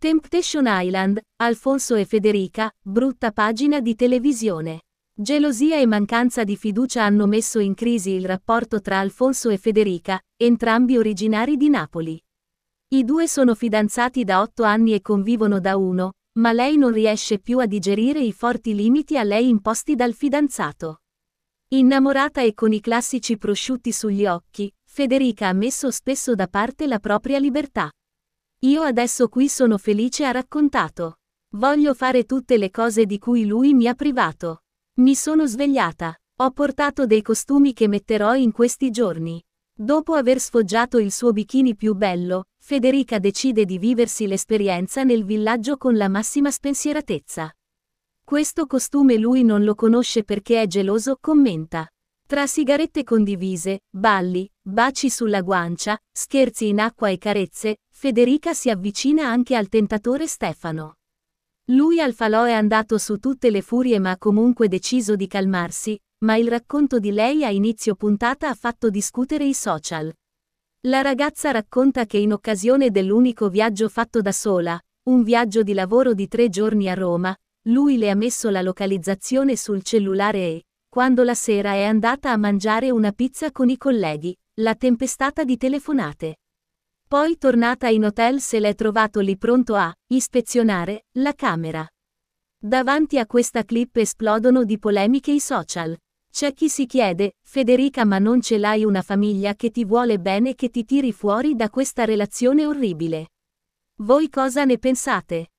Temptation Island, Alfonso e Federica, brutta pagina di televisione. Gelosia e mancanza di fiducia hanno messo in crisi il rapporto tra Alfonso e Federica, entrambi originari di Napoli. I due sono fidanzati da otto anni e convivono da uno, ma lei non riesce più a digerire i forti limiti a lei imposti dal fidanzato. Innamorata e con i classici prosciutti sugli occhi, Federica ha messo spesso da parte la propria libertà. Io adesso qui sono felice ha raccontato. Voglio fare tutte le cose di cui lui mi ha privato. Mi sono svegliata. Ho portato dei costumi che metterò in questi giorni. Dopo aver sfoggiato il suo bikini più bello, Federica decide di viversi l'esperienza nel villaggio con la massima spensieratezza. Questo costume lui non lo conosce perché è geloso, commenta. Tra sigarette condivise, balli, baci sulla guancia, scherzi in acqua e carezze, Federica si avvicina anche al tentatore Stefano. Lui al falò è andato su tutte le furie ma ha comunque deciso di calmarsi, ma il racconto di lei a inizio puntata ha fatto discutere i social. La ragazza racconta che in occasione dell'unico viaggio fatto da sola, un viaggio di lavoro di tre giorni a Roma, lui le ha messo la localizzazione sul cellulare e, quando la sera è andata a mangiare una pizza con i colleghi, la tempestata di telefonate. Poi tornata in hotel se l'è trovato lì pronto a ispezionare la camera. Davanti a questa clip esplodono di polemiche i social. C'è chi si chiede, Federica ma non ce l'hai una famiglia che ti vuole bene che ti tiri fuori da questa relazione orribile. Voi cosa ne pensate?